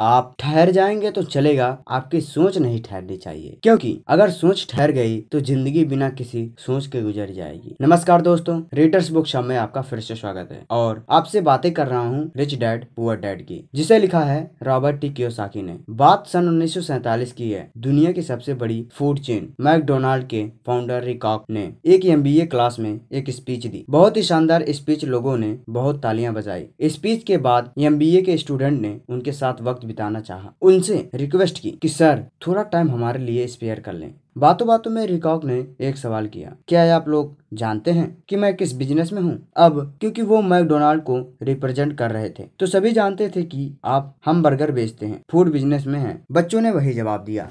आप ठहर जाएंगे तो चलेगा आपकी सोच नहीं ठहरनी चाहिए क्योंकि अगर सोच ठहर गई तो जिंदगी बिना किसी सोच के गुजर जाएगी नमस्कार दोस्तों रीडर्स बुक शॉप में आपका फिर से स्वागत है और आपसे बातें कर रहा हूँ रिच डैड पुअर डैड की जिसे लिखा है रॉबर्ट टी कियोसाकी ने बात सन उन्नीस की है दुनिया की सबसे बड़ी फूड चेन मैकडोनाल्ड के फाउंडर रिकॉक ने एक एम क्लास में एक स्पीच दी बहुत ही शानदार स्पीच लोगों ने बहुत तालियां बजाई स्पीच के बाद एम के स्टूडेंट ने उनके साथ वक्त बिताना चाहा उनसे रिक्वेस्ट की कि सर थोड़ा टाइम हमारे लिए स्पेयर कर लें बातों बातों में रिकॉक ने एक सवाल किया क्या आप लोग जानते हैं कि मैं किस बिजनेस में हूँ अब क्योंकि वो मैकडोनाल्ड को रिप्रेजेंट कर रहे थे तो सभी जानते थे कि आप हम बर्गर बेचते हैं फूड बिजनेस में हैं बच्चों ने वही जवाब दिया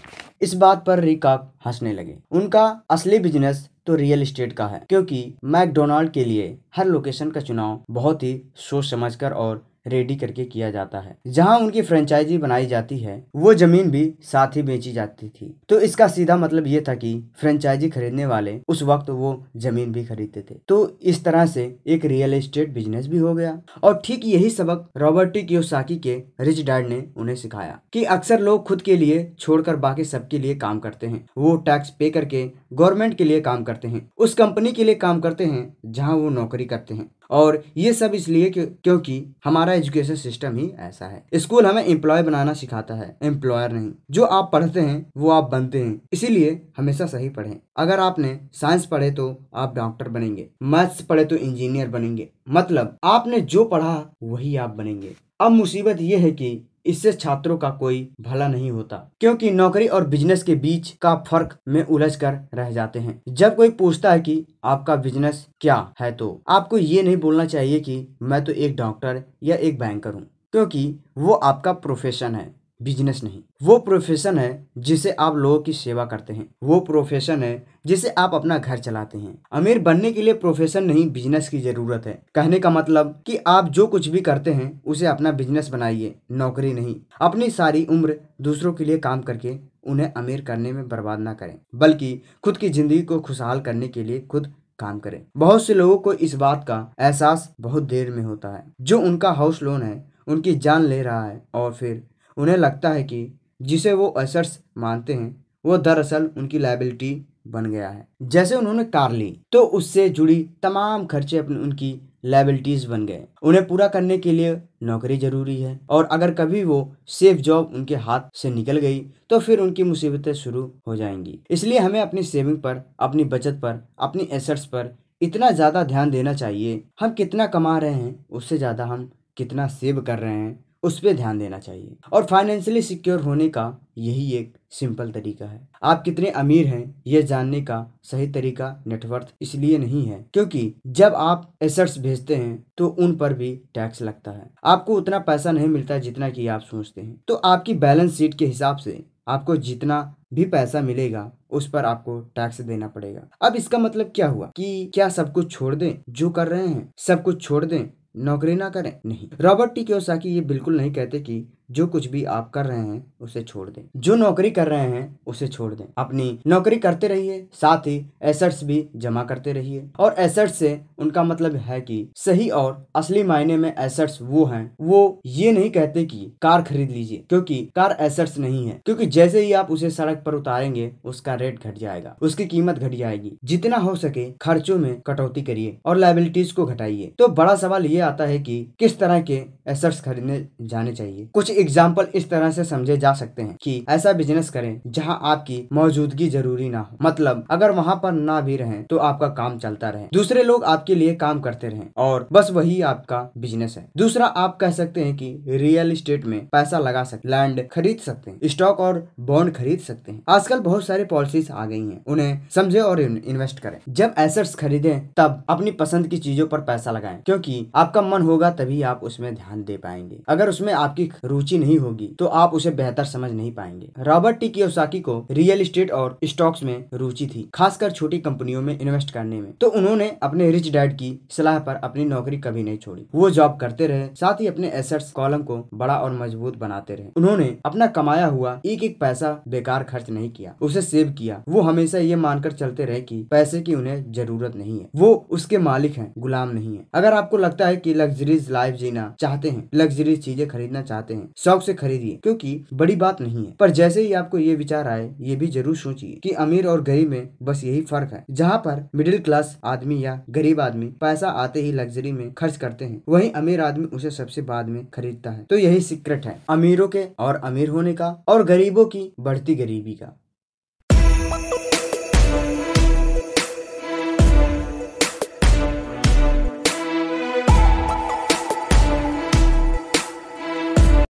इस बात पर रिकॉक हंसने लगे उनका असली बिजनेस तो रियल इस्टेट का है क्योंकि मैकडोनाल्ड के लिए हर लोकेशन का चुनाव बहुत ही सोच समझकर और रेडी करके किया जाता है जहां उनकी फ्रेंचाइजी बनाई जाती है वो जमीन भी साथ ही बेची जाती थी तो इसका सीधा मतलब ये था कि फ्रेंचाइजी खरीदने वाले उस वक्त वो जमीन भी खरीदते थे तो इस तरह से एक रियल एस्टेट बिजनेस भी हो गया और ठीक यही सबक रॉबर्टी कियोसाकी के रिच डैड ने उन्हें सिखाया कि अक्सर लोग खुद के लिए छोड़कर बाकी सबके लिए काम करते हैं वो टैक्स पे करके गवर्नमेंट के लिए काम करते हैं उस कंपनी के लिए काम करते हैं जहाँ वो नौकरी करते हैं और ये सब इसलिए क्योंकि हमारा एजुकेशन सिस्टम ही ऐसा है स्कूल हमें एम्प्लॉय बनाना सिखाता है एम्प्लॉयर नहीं जो आप पढ़ते हैं वो आप बनते हैं इसीलिए हमेशा सही पढ़ें अगर आपने साइंस पढ़े तो आप डॉक्टर बनेंगे मैथ्स पढ़े तो इंजीनियर बनेंगे मतलब आपने जो पढ़ा वही आप बनेंगे अब मुसीबत ये है कि इससे छात्रों का कोई भला नहीं होता क्योंकि नौकरी और बिजनेस के बीच का फर्क में उलझ कर रह जाते हैं जब कोई पूछता है कि आपका बिजनेस क्या है तो आपको ये नहीं बोलना चाहिए कि मैं तो एक डॉक्टर या एक बैंकर हूँ क्योंकि वो आपका प्रोफेशन है बिजनेस नहीं वो प्रोफेशन है जिसे आप लोगों की सेवा करते हैं वो प्रोफेशन है जिसे आप अपना घर चलाते हैं अमीर बनने के लिए प्रोफेशन नहीं बिजनेस की जरूरत है कहने का मतलब कि आप जो कुछ भी करते हैं उसे अपना बिजनेस बनाइए नौकरी नहीं अपनी सारी उम्र दूसरों के लिए काम करके उन्हें अमीर करने में बर्बाद ना करें बल्कि खुद की जिंदगी को खुशहाल करने के लिए खुद काम करें बहुत से लोगों को इस बात का एहसास बहुत देर में होता है जो उनका हाउस लोन है उनकी जान ले रहा है और फिर उन्हें लगता है कि जिसे वो एसर्ट्स मानते हैं वो दरअसल उनकी लाइबिलिटी बन गया है जैसे उन्होंने कार ली तो उससे जुड़ी तमाम खर्चे अपने उनकी लाइबिलिटीज बन गए उन्हें पूरा करने के लिए नौकरी जरूरी है और अगर कभी वो सेफ जॉब उनके हाथ से निकल गई तो फिर उनकी मुसीबतें शुरू हो जाएंगी इसलिए हमें अपनी सेविंग पर अपनी बचत पर अपनी एसेट्स पर इतना ज़्यादा ध्यान देना चाहिए हम कितना कमा रहे हैं उससे ज़्यादा हम कितना सेव कर रहे हैं उस पर ध्यान देना चाहिए और फाइनेंशियली सिक्योर होने का यही एक सिंपल तरीका है आप कितने अमीर हैं यह जानने का सही तरीका नेटवर्थ इसलिए नहीं है क्योंकि जब आप एसेट्स भेजते हैं तो उन पर भी टैक्स लगता है आपको उतना पैसा नहीं मिलता जितना कि आप सोचते हैं तो आपकी बैलेंस शीट के हिसाब से आपको जितना भी पैसा मिलेगा उस पर आपको टैक्स देना पड़ेगा अब इसका मतलब क्या हुआ कि क्या सब कुछ छोड़ दें जो कर रहे हैं सब कुछ छोड़ दें नौकरी ना करें नहीं रॉबर्ट टी के ये बिल्कुल नहीं कहते कि जो कुछ भी आप कर रहे हैं उसे छोड़ दें जो नौकरी कर रहे हैं उसे छोड़ दें अपनी नौकरी करते रहिए साथ ही एसेट्स भी जमा करते रहिए और एसेट्स से उनका मतलब है कि सही और असली मायने में एसेट्स वो हैं वो ये नहीं कहते कि कार खरीद लीजिए क्योंकि कार एसेट्स नहीं है क्योंकि जैसे ही आप उसे सड़क पर उतारेंगे उसका रेट घट जाएगा उसकी कीमत घट जाएगी जितना हो सके खर्चों में कटौती करिए और लाइबिलिटीज को घटाइए तो बड़ा सवाल ये आता है कि किस तरह के एसेट्स खरीदने जाने चाहिए कुछ एग्जाम्पल इस तरह से समझे जा सकते हैं कि ऐसा बिजनेस करें जहां आपकी मौजूदगी जरूरी ना हो मतलब अगर वहां पर ना भी रहें तो आपका काम चलता रहे दूसरे लोग आपके लिए काम करते रहें और बस वही आपका बिजनेस है दूसरा आप कह सकते हैं कि रियल इस्टेट में पैसा लगा सकते लैंड खरीद सकते हैं स्टॉक और बॉन्ड खरीद सकते हैं आजकल बहुत सारी पॉलिसीज आ गई हैं उन्हें समझे और इन्वेस्ट करें जब एसेट्स खरीदें तब अपनी पसंद की चीजों पर पैसा लगाएं क्योंकि आपका मन होगा तभी आप उसमें ध्यान दे पाएंगे अगर उसमें आपकी रुचि रुचि नहीं होगी तो आप उसे बेहतर समझ नहीं पाएंगे रॉबर्ट टी कियोसाकी को रियल स्टेट और स्टॉक्स में रुचि थी खासकर छोटी कंपनियों में इन्वेस्ट करने में तो उन्होंने अपने रिच डैड की सलाह पर अपनी नौकरी कभी नहीं छोड़ी वो जॉब करते रहे साथ ही अपने एसेट्स कॉलम को बड़ा और मजबूत बनाते रहे उन्होंने अपना कमाया हुआ एक एक पैसा बेकार खर्च नहीं किया उसे सेव किया वो हमेशा ये मानकर चलते रहे की पैसे की उन्हें जरूरत नहीं है वो उसके मालिक है गुलाम नहीं है अगर आपको लगता है की लग्जरीज लाइफ जीना चाहते हैं लग्जरीज चीजें खरीदना चाहते हैं शौक से खरीदिए क्योंकि बड़ी बात नहीं है पर जैसे ही आपको ये विचार आए ये भी जरूर सोचिए कि अमीर और गरीब में बस यही फर्क है जहाँ पर मिडिल क्लास आदमी या गरीब आदमी पैसा आते ही लग्जरी में खर्च करते हैं वही अमीर आदमी उसे सबसे बाद में खरीदता है तो यही सीक्रेट है अमीरों के और अमीर होने का और गरीबों की बढ़ती गरीबी का